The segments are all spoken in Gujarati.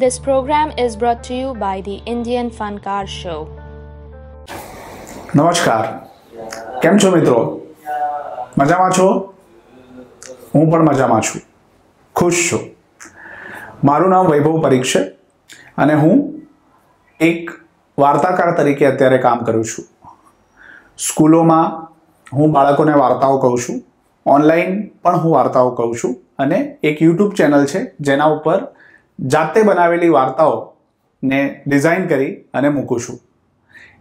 This program is brought to you by the Indian Funkar Show. નમસ્કાર કેમ છો મિત્રો મજામાં છો હું પણ મજામાં છું ખુશ છું મારું નામ વૈભવ પરીખ છે અને હું એક વાર્તાકાર તરીકે અત્યારે કામ કરું છું સ્કૂલોમાં હું બાળકોને વાર્તાઓ કહું છું ઓનલાઈન પણ હું વાર્તાઓ કહું છું અને એક યુટ્યુબ ચેનલ છે જેના ઉપર જાતે બનાવેલી વાર્તાઓને ડિઝાઇન કરી અને મૂકું છું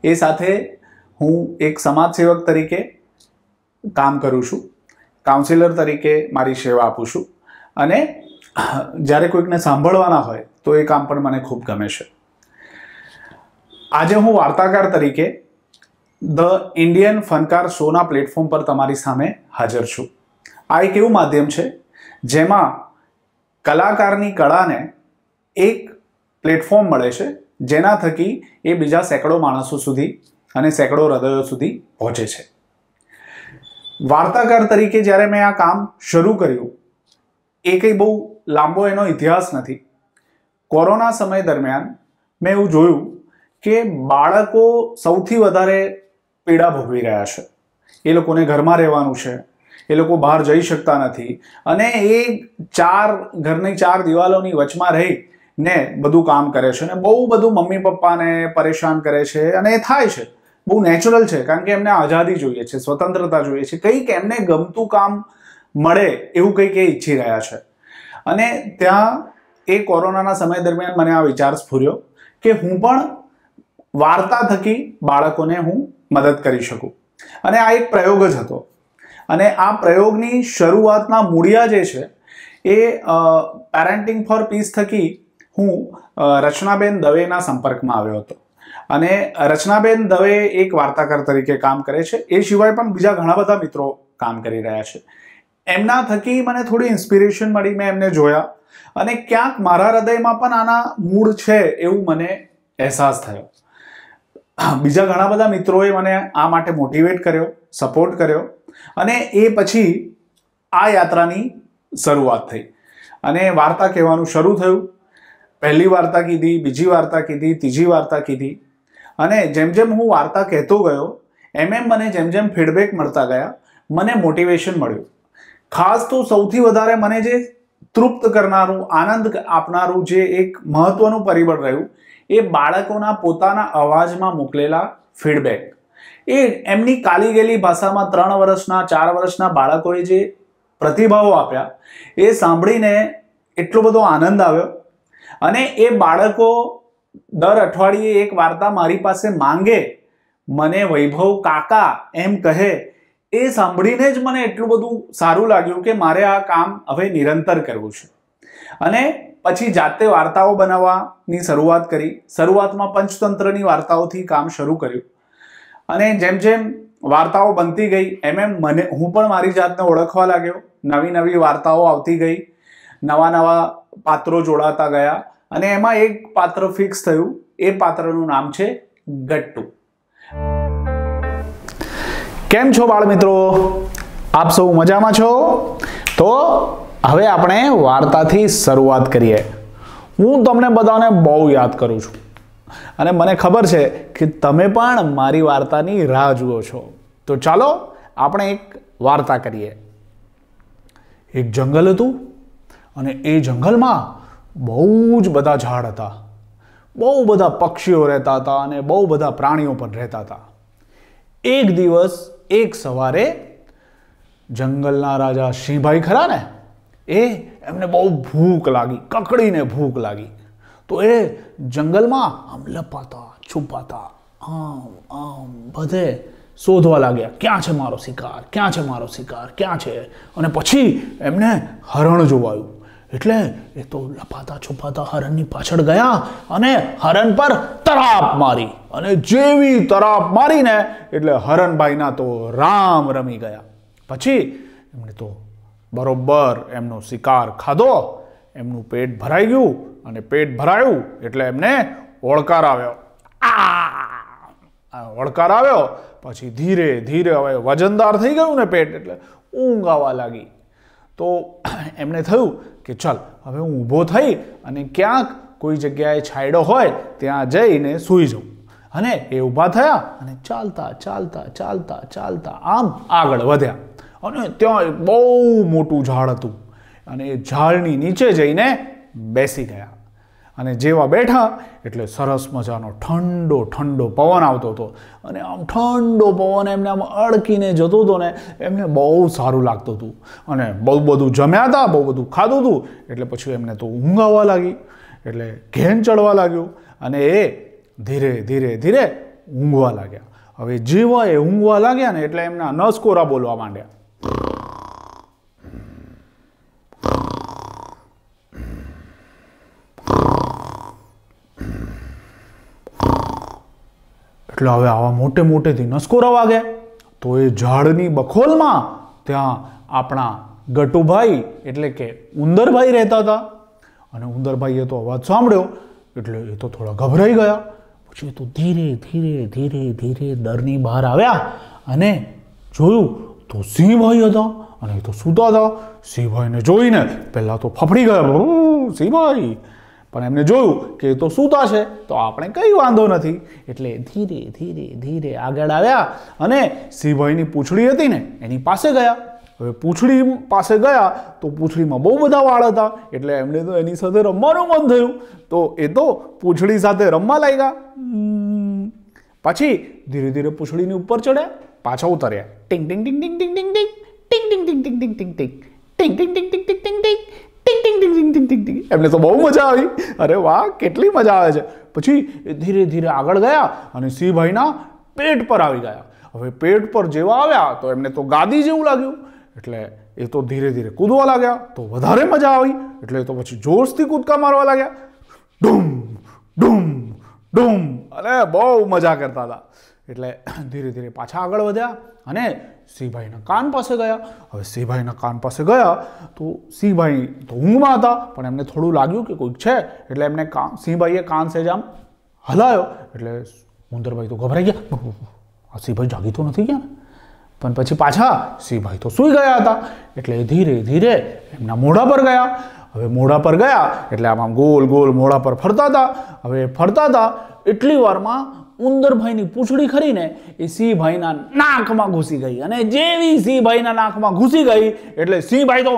એ સાથે હું એક સમાજસેવક તરીકે કામ કરું છું કાઉન્સિલર તરીકે મારી સેવા આપું છું અને જ્યારે કોઈકને સાંભળવાના હોય તો એ કામ પણ મને ખૂબ ગમે છે આજે હું વાર્તાકાર તરીકે ધ ઇન્ડિયન ફનકાર શોના પ્લેટફોર્મ પર તમારી સામે હાજર છું આ એક એવું માધ્યમ છે જેમાં કલાકારની કળાને એક પ્લેટફોર્મ મળે છે જેના થકી એ બીજા સેંકડો માણસો સુધી અને સેંકડો હૃદયો સુધી પહોંચે છે વાર્તાકાર તરીકે જ્યારે મેં આ કામ શરૂ કર્યું એ કંઈ બહુ લાંબો એનો ઇતિહાસ નથી કોરોના સમય દરમિયાન મેં એવું જોયું કે બાળકો સૌથી વધારે પીડા ભોગવી રહ્યા છે એ લોકોને ઘરમાં રહેવાનું છે એ લોકો બહાર જઈ શકતા નથી અને એ ચાર ઘરની ચાર દિવાલોની વચમાં રહી ને બધું કામ કરે છે અને બહુ બધું મમ્મી પપ્પાને પરેશાન કરે છે અને એ થાય છે બહુ નેચરલ છે કારણ કે એમને આઝાદી જોઈએ છે સ્વતંત્રતા જોઈએ છે કંઈક એમને ગમતું કામ મળે એવું કંઈક એ ઈચ્છી રહ્યા છે અને ત્યાં એ કોરોનાના સમય દરમિયાન મને આ વિચાર સ્ફૂર્યો કે હું પણ વાર્તા થકી બાળકોને હું મદદ કરી શકું અને આ એક પ્રયોગ જ હતો અને આ પ્રયોગની શરૂઆતના મૂળિયા જે છે એ પેરેન્ટિંગ ફોર પીસ થકી હું રચનાબેન દવેના સંપર્કમાં આવ્યો હતો અને રચનાબેન દવે એક વાર્તાકાર તરીકે કામ કરે છે એ સિવાય પણ બીજા ઘણા બધા મિત્રો કામ કરી રહ્યા છે એમના થકી મને થોડી ઇન્સ્પિરેશન મળી મેં એમને જોયા અને ક્યાંક મારા હૃદયમાં પણ આના મૂળ છે એવું મને અહેસાસ થયો બીજા ઘણા બધા મિત્રોએ મને આ માટે મોટિવેટ કર્યો સપોર્ટ કર્યો અને એ પછી આ યાત્રાની શરૂઆત થઈ અને વાર્તા કહેવાનું શરૂ થયું પહેલી વાર્તા કીધી બીજી વાર્તા કીધી ત્રીજી વાર્તા કીધી અને જેમ જેમ હું વાર્તા કહેતો ગયો એમ એમ મને જેમ જેમ ફીડબેક મળતા ગયા મને મોટિવેશન મળ્યું ખાસ તો સૌથી વધારે મને જે તૃપ્ત કરનારું આનંદ આપનારું જે એક મહત્વનું પરિબળ રહ્યું એ બાળકોના પોતાના અવાજમાં મોકલેલા ફીડબેક એ એમની કાલી ગયેલી ભાષામાં ત્રણ વર્ષના ચાર વર્ષના બાળકોએ જે પ્રતિભાવો આપ્યા એ સાંભળીને એટલો બધો આનંદ આવ્યો અને એ બાળકો દર અઠવાડિયે એક વાર્તા મારી પાસે માંગે મને વૈભવ કાકા એમ કહે એ સાંભળીને જ મને એટલું બધું સારું લાગ્યું કે મારે આ કામ હવે નિરંતર કરવું છે અને પછી જાતે વાર્તાઓ બનાવવાની શરૂઆત કરી શરૂઆતમાં પંચતંત્રની વાર્તાઓથી કામ શરૂ કર્યું અને જેમ જેમ વાર્તાઓ બનતી ગઈ એમ એમ મને હું પણ મારી જાતને ઓળખવા લાગ્યો નવી નવી વાર્તાઓ આવતી ગઈ નવા નવા પાત્રો જોડાતા ગયા અને એમાં એક પાત્ર ફિક્સ થયું એ પાત્રનું નામ છે ગટ્ટુ કેમ છો બાળ મિત્રો આપ સૌ મજામાં છો તો હવે આપણે વાર્તાથી શરૂઆત કરીએ હું તમને બધાને બહુ યાદ કરું છું અને મને ખબર છે કે તમે પણ મારી વાર્તાની રાહ જુઓ છો તો ચાલો આપણે એક વાર્તા કરીએ એક જંગલ હતું અને એ જંગલમાં બહુ જ બધા ઝાડ હતા બહુ બધા પક્ષીઓ રહેતા હતા અને બહુ બધા પ્રાણીઓ પણ રહેતા હતા એક દિવસ એક સવારે જંગલના રાજા સિંહભાઈ ખરા ને એ એમને બહુ ભૂખ લાગી કકડીને ભૂખ લાગી તો એ જંગલમાં આમ લપાતા છુપાતા આમ આમ બધે શોધવા લાગ્યા ક્યાં છે મારો શિકાર ક્યાં છે મારો શિકાર ક્યાં છે અને પછી એમને હરણ જોવાયું એટલે એ તો લપાતા છુપાતા હરણની પાછળ ગયા અને હરણ પર તરાપ મારી અને જેવી તરાપ મારીને એટલે હરણભાઈના તો રામ રમી ગયા પછી એમણે તો બરોબર એમનો શિકાર ખાધો એમનું પેટ ભરાઈ ગયું અને પેટ ભરાયું એટલે એમને ઓળકાર આવ્યો આ ઓળકાર આવ્યો પછી ધીરે ધીરે હવે વજનદાર થઈ ગયું ને પેટ એટલે ઊંઘ આવવા લાગી તો એમને થયું કે ચાલ હવે હું ઊભો થઈ અને ક્યાંક કોઈ જગ્યાએ છાંયડો હોય ત્યાં જઈને સૂઈ જાઉં અને એ ઊભા થયા અને ચાલતા ચાલતા ચાલતા ચાલતા આમ આગળ વધ્યા અને ત્યાં બહુ મોટું ઝાડ હતું અને એ ઝાડની નીચે જઈને બેસી ગયા અને જેવા બેઠા એટલે સરસ મજાનો ઠંડો ઠંડો પવન આવતો હતો અને આમ ઠંડો પવન એમને આમ અડકીને જતો હતો ને એમને બહુ સારું લાગતું હતું અને બહુ બધું જમ્યા હતા બહુ બધું ખાધું હતું એટલે પછી એમને તો ઊંઘાવા લાગી એટલે ઘેન ચડવા લાગ્યું અને એ ધીરે ધીરે ધીરે ઊંઘવા લાગ્યા હવે જેવા એ ઊંઘવા લાગ્યા ને એટલે એમના નસકોરા બોલવા માંડ્યા એટલે હવે આવા મોટે મોટેથી નસકોરા વાગે તો એ ઝાડની બખોલમાં ત્યાં આપણા ગટુભાઈ એટલે કે ઉંદરભાઈ રહેતા હતા અને ઉંદરભાઈએ તો અવાજ સાંભળ્યો એટલે એ તો થોડા ગભરાઈ ગયા પછી એ તો ધીરે ધીરે ધીરે ધીરે દરની બહાર આવ્યા અને જોયું તો સિંહભાઈ હતા અને એ તો સૂતા હતા સિંહભાઈને જોઈને પહેલાં તો ફફડી ગયા સિંહભાઈ પણ એમને જોયું કે એ તો સૂતા છે તો આપણે કંઈ વાંધો નથી એટલે ધીરે ધીરે ધીરે આગળ આવ્યા અને સિંહભાઈની પૂંછડી હતી ને એની પાસે ગયા હવે પૂછડી પાસે ગયા તો પૂછડીમાં બહુ બધા વાળ હતા એટલે એમને તો એની સાથે રમવાનું મન થયું તો એ તો પૂછડી સાથે રમવા લાગ્યા પછી ધીરે ધીરે પૂંછડીની ઉપર ચડ્યા પાછા ઉતર્યા ટિંગ ટિંગ ટિંગ ટિંગ ટિંગ ટિંગ ટિંગ ટિંગ ટિંગ ટિંગ ટિંગ ટિંગ ટિંગ ટિંગ ટિંગ ટિંગ ટિંગ ટિંગ ટીક ટીક એમને તો બહુ મજા આવી અરે વાહ કેટલી મજા આવે છે પછી ધીરે ધીરે આગળ ગયા અને સિંહભાઈના પેટ પર આવી ગયા હવે પેટ પર જેવા આવ્યા તો એમને તો ગાદી જેવું લાગ્યું એટલે એ તો ધીરે ધીરે કૂદવા લાગ્યા તો વધારે મજા આવી એટલે તો પછી જોશથી કૂદકા મારવા લાગ્યા ડૂમ ડૂમ ડૂમ અને બહુ મજા કરતા હતા એટલે ધીરે ધીરે પાછા આગળ વધ્યા અને સિંહભાઈના કાન પાસે ગયા હવે સિંહભાઈના કાન પાસે ગયા તો સિંહભાઈ તો ઊંઘમાં હતા પણ એમને થોડું લાગ્યું કે કોઈક છે એટલે એમને કાન સિંહભાઈએ કાન સેજ આમ હલાયો એટલે ઉંદરભાઈ તો ગભરાઈ ગયા આ સિંહભાઈ જાગી તો નથી ગયા પણ પછી પાછા સિંહભાઈ તો સૂઈ ગયા હતા એટલે ધીરે ધીરે એમના મોઢા પર ગયા હવે મોઢા પર ગયા એટલે આમ આમ ગોલ ગોલ મોઢા પર ફરતા હતા હવે ફરતા હતા એટલી વારમાં ઉંદરભાઈની પૂંછડી ખરીને એ સિંહભાઈના નાકમાં ઘૂસી ગઈ અને જેવી સિંહભાઈના નાકમાં ઘૂસી ગઈ એટલે સિંહભાઈ તો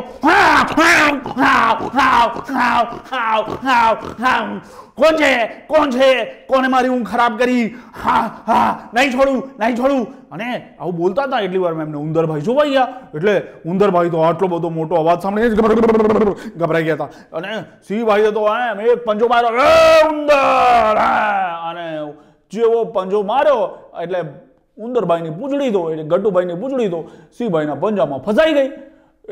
કોણ છે કોણ છે કોને મારી ઊંઘ ખરાબ કરી હા હા નહીં છોડું નહીં છોડું અને આવું બોલતા હતા એટલી વાર એમને ઉંદરભાઈ જોવાઈ ગયા એટલે ઉંદરભાઈ તો આટલો બધો મોટો અવાજ સાંભળીને ગભરાઈ ગયા હતા અને સિંહભાઈ તો એમ એક પંજો માર્યો ઉંદર અને જેવો પંજો માર્યો એટલે ઉંદરભાઈની પૂંછડી તો એટલે ગટુભાઈની પૂંછડી તો સિંહભાઈના પંજામાં ફસાઈ ગઈ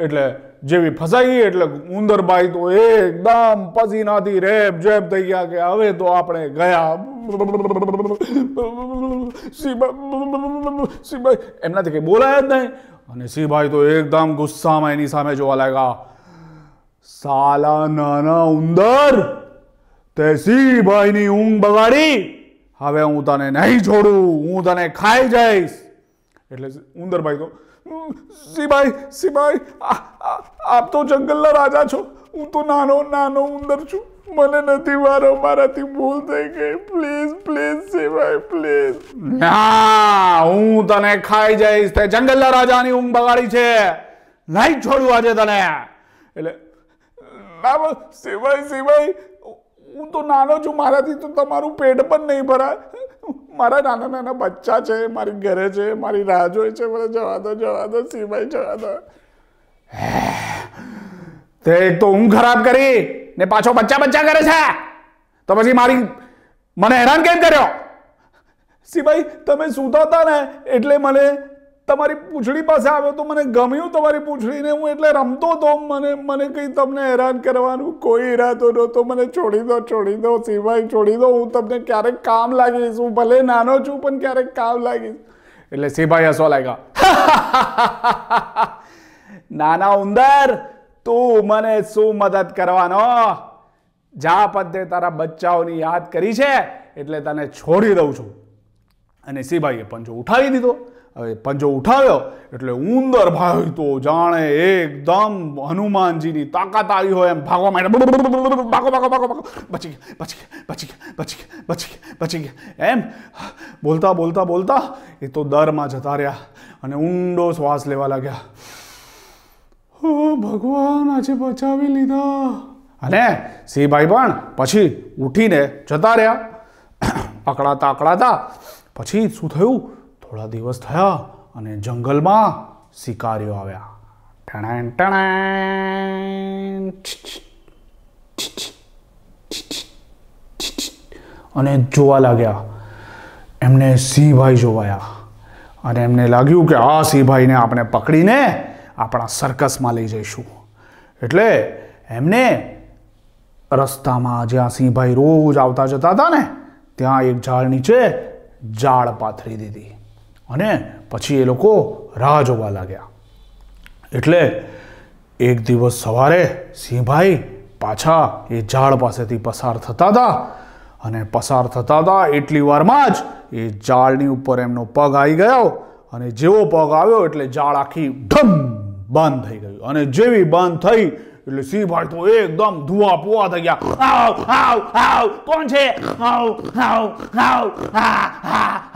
એટલે જેવી ફસાઈ ગઈ એટલે ઉંદરભાઈ તો એકદમ પસીનાથી રેપ જેપ થઈ ગયા કે હવે તો આપણે ગયા સિંહભાઈ એમનાથી કંઈ બોલાયા જ નહીં અને સિંહભાઈ તો એકદમ ગુસ્સામાં એની સામે જોવા લાગ્યા સાલા નાના ઉંદર તે સિંહભાઈની ઊંઘ બગાડી હવે હું તને નહીં છોડું હું તને ખાઈ જઈશ એટલે ઉંદરભાઈ તો સિબાઈ સિબાઈ આપ તો જંગલના રાજા છો હું તો નાનો નાનો ઉંદર છું મને નથી વારો મારાથી ભૂલ થઈ ગઈ પ્લીઝ પ્લીઝ સિવાય પ્લીઝ ના હું તને ખાઈ જઈશ તે જંગલના રાજાની ઊંઘ બગાડી છે નહીં છોડું આજે તને એટલે ના સિવાય સિવાય હું તો નાનો છું મારાથી તો તમારું પેટ પણ નહીં ભરાય મારા નાના નાના બચ્ચા છે મારી ઘરે છે મારી રાહ જોઈ છે મને જવા દો જવા દો સિવાય જવા દો તે એક તો હું ખરાબ કરી ને પાછો બચ્ચા બચ્ચા કરે છે તો પછી મારી મને હેરાન કેમ કર્યો સિવાય તમે સૂતા હતા ને એટલે મને તમારી પૂંછડી પાસે આવ્યો તો મને ગમ્યું તમારી પૂંછડીને હું એટલે રમતો હતો મને મને કંઈ તમને હેરાન કરવાનું કોઈ ઈરાદો નહોતો મને છોડી દો છોડી દો સિવાય છોડી દો હું તમને ક્યારેક કામ લાગીશ હું ભલે નાનો છું પણ ક્યારેક કામ લાગીશ એટલે સિભાઈ હસવા લાગ્યા નાના ઉંદર તું મને શું મદદ કરવાનો જા પદ્ધે તારા બચ્ચાઓની યાદ કરી છે એટલે તને છોડી દઉં છું અને સિભાઈએ પંજો ઉઠાવી દીધો હવે પંજો ઉઠાવ્યો એટલે ઉંદર ભાઈ તો જાણે એકદમ હનુમાનજીની તાકાત આવી હોય એમ ભાગવા માંડ્યા ભાગો ભાગો ભાગો ભાગો બચી ગયા બચી ગયા બચી ગયા બચી ગયા બચી ગયા બચી ગયા એમ બોલતા બોલતા બોલતા એ તો દરમાં જતા રહ્યા અને ઊંડો શ્વાસ લેવા લાગ્યા ઓ ભગવાન આજે બચાવી લીધા અને સિંહભાઈ પણ પછી ઉઠીને જતા રહ્યા અકળાતા અકળાતા પછી શું થયું થોડા દિવસ થયા અને જંગલમાં શિકારીઓ આવ્યા ટણેન ટણેન અને જોવા લાગ્યા એમને સિંહભાઈ જોવાયા અને એમને લાગ્યું કે આ સિંહભાઈને આપણે પકડીને આપણા સર્કસમાં લઈ જઈશું એટલે એમને રસ્તામાં જ્યાં સિંહભાઈ રોજ આવતા જતા હતા ને ત્યાં એક ઝાડ નીચે જાળ પાથરી દીધી અને પછી એ લોકો રાહ જોવા લાગ્યા એટલે એક દિવસ સવારે સિંહભાઈ પાછા એ ઝાડ પાસેથી પસાર થતા હતા અને પસાર થતા હતા એટલી વારમાં જ એ ઝાડની ઉપર એમનો પગ આવી ગયો અને જેવો પગ આવ્યો એટલે ઝાડ આખી ઢમ બંધ થઈ ગયું અને જેવી બંધ થઈ એટલે સિંહ તો એકદમ ધુઆ પુઆ થઈ ગયા આવ આવ આવ કોણ છે આવ આવ આવ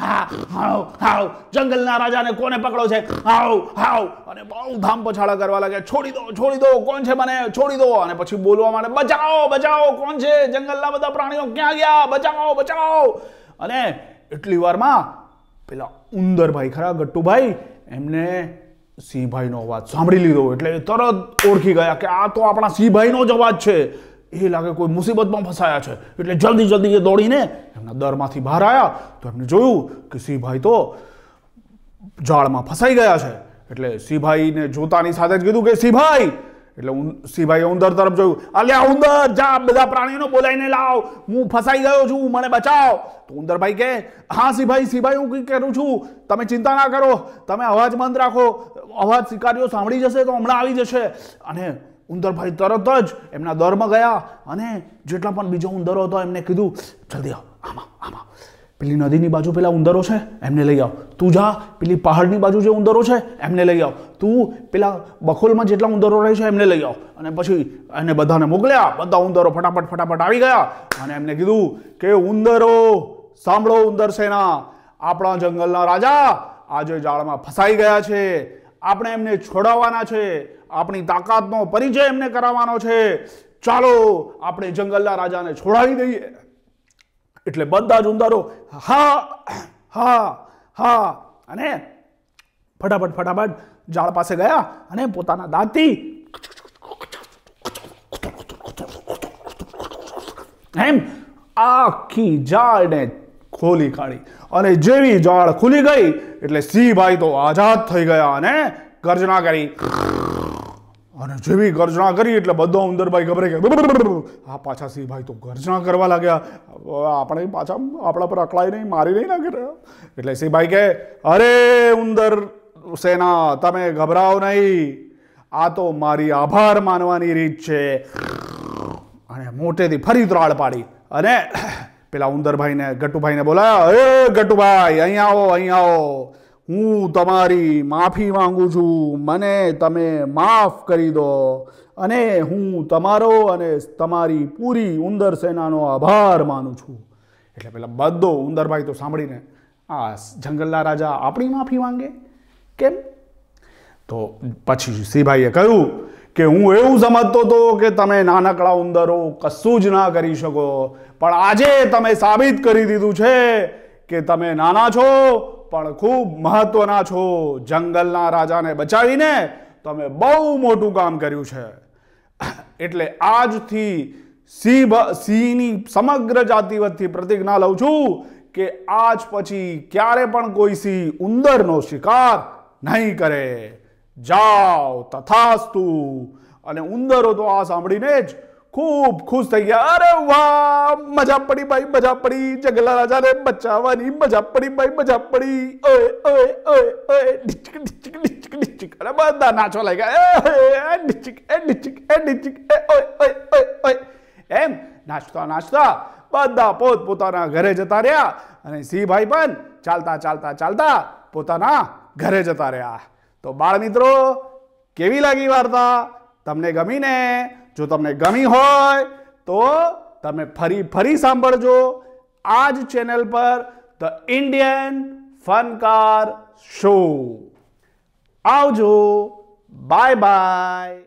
આવ આવ જંગલના રાજાને કોને પકડો છે આવ આવ અને બહુ ધામ પછાડા કરવા લાગ્યા છોડી દો છોડી દો કોણ છે મને છોડી દો અને પછી બોલવા માટે બચાવો બચાવો કોણ છે જંગલના બધા પ્રાણીઓ ક્યાં ગયા બચાવો બચાવો અને એટલી વારમાં પેલા ઉંદરભાઈ ખરા ગટ્ટુભાઈ એમને સિંહભાઈનો અવાજ સાંભળી લીધો એટલે એ તરત ઓળખી ગયા કે આ તો આપણા સિંહભાઈનો જ અવાજ છે એ લાગે કોઈ મુસીબતમાં ફસાયા છે એટલે જલ્દી જલ્દી એ દોડીને એમના દરમાંથી બહાર આવ્યા તો એમને જોયું કે સિંહભાઈ તો જાળમાં ફસાઈ ગયા છે એટલે સિંહભાઈને જોતાની સાથે જ કીધું કે સિંહભાઈ એટલે સિંહભાઈ ઉંદર તરફ જોયું અલ્યા ઉંદર જા બધા પ્રાણીઓને બોલાવીને લાવ હું ફસાઈ ગયો છું મને બચાવ તો ઉંદરભાઈ કે હા સિંહભાઈ સિંહભાઈ હું કરું છું તમે ચિંતા ના કરો તમે અવાજ બંધ રાખો અવાજ શિકારીઓ સાંભળી જશે તો હમણાં આવી જશે અને ઉંદરભાઈ તરત જ એમના દરમાં ગયા અને જેટલા પણ બીજો ઉંદરો હતો એમને કીધું જલ્દી આવ આમાં આમાં પેલી નદીની બાજુ પેલા ઉંદરો છે એમને લઈ આવ તું જા પેલી પહાડની બાજુ જે ઉંદરો છે એમને લઈ આવ તું પેલા બખોલમાં જેટલા ઉંદરો રહે છે એમને લઈ આવ અને પછી એને બધાને મોકલ્યા બધા ઉંદરો ફટાફટ ફટાફટ આવી ગયા અને એમને કીધું કે ઉંદરો સાંભળો ઉંદર સેના આપણા જંગલના રાજા આજે જાળમાં ફસાઈ ગયા છે આપણે એમને છોડાવવાના છે આપણી તાકાતનો પરિચય એમને કરાવવાનો છે ચાલો આપણે જંગલના રાજાને છોડાવી દઈએ એટલે બધા જ ઉંદરો હા હા હા અને ફટાફટ ફટાફટ ઝાડ પાસે ગયા અને પોતાના દાંતી એમ આખી ઝાડને ખોલી કાઢી અને જેવી ઝાડ ખુલી ગઈ એટલે સિંહભાઈ તો આઝાદ થઈ ગયા અને ગર્જના કરી અને જેવી ગર્જના કરી એટલે બધો ઉંદરભાઈ ગભરે ગયા આ પાછા સિંહભાઈ તો ગર્જના કરવા લાગ્યા આપણે પાછા આપણા પર અકળાઈ નહીં મારી નહીં નાખી રહ્યા એટલે સિંહભાઈ કહે અરે ઉંદર સેના તમે ગભરાવો નહીં આ તો મારી આભાર માનવાની રીત છે અને મોટેથી ફરી ત્રાળ પાડી અને પેલા ઉંદરભાઈને ગટુભાઈને બોલાયા અરે ગટુભાઈ અહીં આવો અહીં આવો હું તમારી માફી માંગુ છું મને તમે માફ કરી દો અને હું તમારો અને તમારી પૂરી ઉંદર સેનાનો આભાર માનું છું એટલે પેલા બધો ઉંદરભાઈ તો સાંભળીને આ જંગલના રાજા આપણી માફી માંગે કેમ તો પછી સિંહભાઈએ કહ્યું કે હું એવું સમજતો હતો કે તમે નાનકડા ઉંદરો કશું જ ના કરી શકો પણ આજે તમે સાબિત કરી દીધું છે કે તમે નાના છો પણ ખૂબ મહત્વના છો જંગલના રાજાને બચાવીને તમે બહુ મોટું કામ કર્યું છે એટલે આજથી સિંહ સિંહની સમગ્ર જાતિ વતી પ્રતિજ્ઞા લઉં છું કે આજ પછી ક્યારે પણ કોઈ સિંહ ઉંદરનો શિકાર નહીં કરે જાઓ તથાસ્તુ અને ઉંદરો તો આ સાંભળીને જ ખૂબ ખુશ થઈ ગયા અરે વાહ મજા પડી ભાઈ મજા પડી જગલા ને બચાવવાની મજા પડી ભાઈ મજા પડી ઓય ઓય ઓય ઓય બધા નાચવા લાગ્યા એ ડિચક એ ડિચક એ એમ નાચતા નાચતા બધા પોત પોતાના ઘરે જતા રહ્યા અને ભાઈ પણ ચાલતા ચાલતા ચાલતા પોતાના ઘરે જતા રહ્યા તો બાળ મિત્રો કેવી લાગી વાર્તા તમને ગમીને જો તમને ગમી હોય તો તમે ફરી ફરી સાંભળજો આ જ ચેનલ પર ધ ઇન્ડિયન ફનકાર શો આવજો બાય બાય